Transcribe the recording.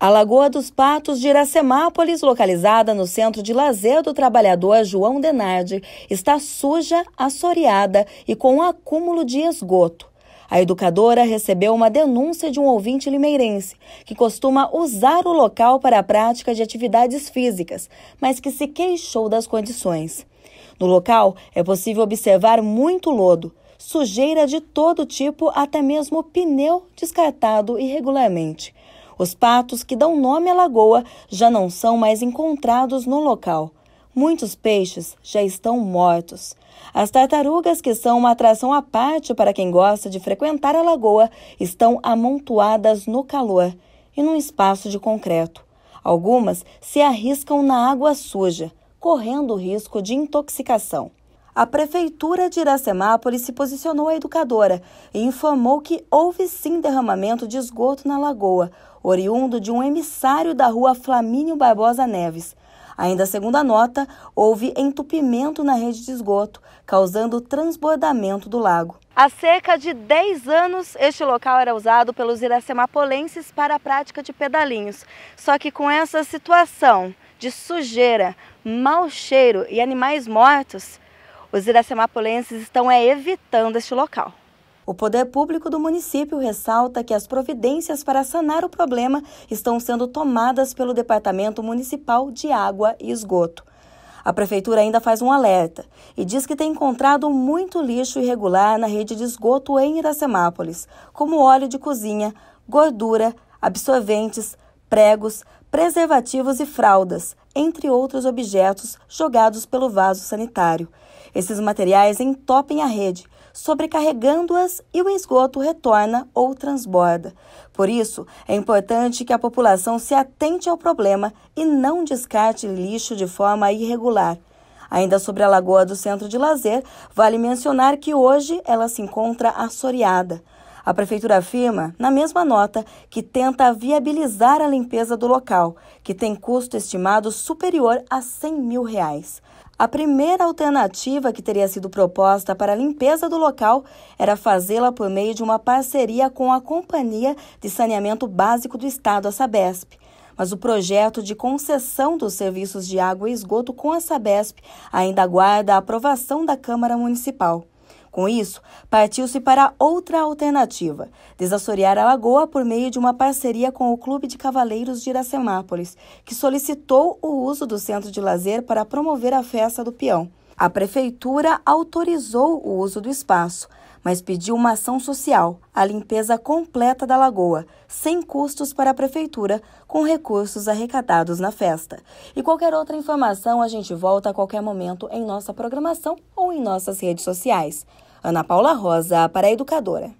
A Lagoa dos Patos de Iracemápolis, localizada no centro de lazer do trabalhador João Denardi, está suja, assoreada e com um acúmulo de esgoto. A educadora recebeu uma denúncia de um ouvinte limeirense que costuma usar o local para a prática de atividades físicas, mas que se queixou das condições. No local é possível observar muito lodo, sujeira de todo tipo, até mesmo pneu descartado irregularmente. Os patos que dão nome à lagoa já não são mais encontrados no local. Muitos peixes já estão mortos. As tartarugas, que são uma atração à parte para quem gosta de frequentar a lagoa, estão amontoadas no calor e num espaço de concreto. Algumas se arriscam na água suja, correndo o risco de intoxicação a Prefeitura de Iracemápolis se posicionou à educadora e informou que houve sim derramamento de esgoto na lagoa, oriundo de um emissário da rua Flamínio Barbosa Neves. Ainda segundo a nota, houve entupimento na rede de esgoto, causando transbordamento do lago. Há cerca de 10 anos, este local era usado pelos iracemapolenses para a prática de pedalinhos. Só que com essa situação de sujeira, mau cheiro e animais mortos, os iracemapolenses estão é, evitando este local. O poder público do município ressalta que as providências para sanar o problema estão sendo tomadas pelo Departamento Municipal de Água e Esgoto. A prefeitura ainda faz um alerta e diz que tem encontrado muito lixo irregular na rede de esgoto em Iracemápolis, como óleo de cozinha, gordura, absorventes, pregos, preservativos e fraldas, entre outros objetos jogados pelo vaso sanitário. Esses materiais entopem a rede, sobrecarregando-as e o esgoto retorna ou transborda. Por isso, é importante que a população se atente ao problema e não descarte lixo de forma irregular. Ainda sobre a Lagoa do Centro de Lazer, vale mencionar que hoje ela se encontra assoreada. A prefeitura afirma, na mesma nota, que tenta viabilizar a limpeza do local, que tem custo estimado superior a 100 mil reais. A primeira alternativa que teria sido proposta para a limpeza do local era fazê-la por meio de uma parceria com a Companhia de Saneamento Básico do Estado, a Sabesp. Mas o projeto de concessão dos serviços de água e esgoto com a Sabesp ainda aguarda a aprovação da Câmara Municipal. Com isso, partiu-se para outra alternativa: desassorear a lagoa por meio de uma parceria com o Clube de Cavaleiros de Iracemápolis, que solicitou o uso do centro de lazer para promover a festa do peão. A prefeitura autorizou o uso do espaço, mas pediu uma ação social, a limpeza completa da lagoa, sem custos para a prefeitura, com recursos arrecadados na festa. E qualquer outra informação a gente volta a qualquer momento em nossa programação ou em nossas redes sociais. Ana Paula Rosa para a Educadora.